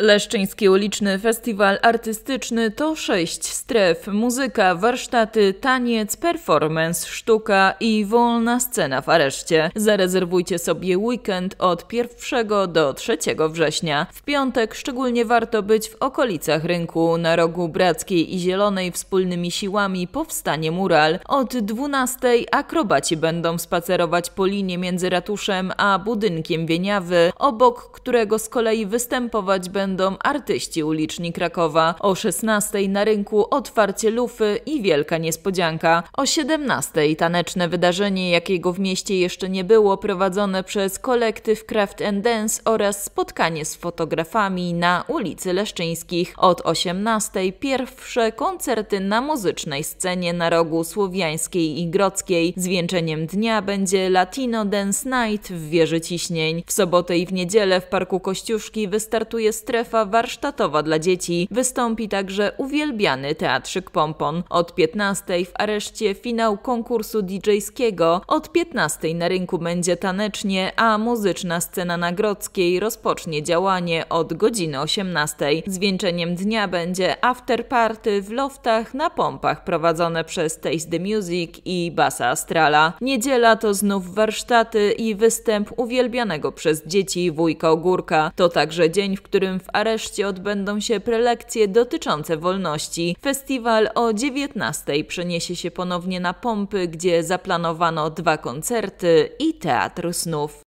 Leszczyński uliczny festiwal artystyczny to sześć stref: muzyka, warsztaty, taniec, performance, sztuka i wolna scena w areszcie. Zarezerwujcie sobie weekend od 1 do 3 września. W piątek szczególnie warto być w okolicach rynku. Na rogu Brackiej i Zielonej wspólnymi siłami powstanie mural. Od 12 akrobaci będą spacerować po linie między ratuszem a budynkiem Wieniawy, obok którego z kolei występować będą będą artyści uliczni Krakowa. O 16 na rynku otwarcie lufy i wielka niespodzianka. O 17 taneczne wydarzenie, jakiego w mieście jeszcze nie było, prowadzone przez kolektyw Craft and Dance oraz spotkanie z fotografami na ulicy Leszczyńskich. Od 18 pierwsze koncerty na muzycznej scenie na rogu Słowiańskiej i Grodzkiej. Zwieńczeniem dnia będzie Latino Dance Night w Wieży Ciśnień. W sobotę i w niedzielę w Parku Kościuszki wystartuje strefa strefa warsztatowa dla dzieci. Wystąpi także uwielbiany teatrzyk Pompon. Od 15 w areszcie finał konkursu DJ-skiego. Od 15 na rynku będzie tanecznie, a muzyczna scena nagrodzkiej rozpocznie działanie od godziny 18. Zwieńczeniem dnia będzie afterparty w loftach na pompach prowadzone przez Taste the Music i Basa Astrala. Niedziela to znów warsztaty i występ uwielbianego przez dzieci wujka Ogórka. To także dzień, w którym w areszcie odbędą się prelekcje dotyczące wolności. Festiwal o 19 przeniesie się ponownie na pompy, gdzie zaplanowano dwa koncerty i teatr snów.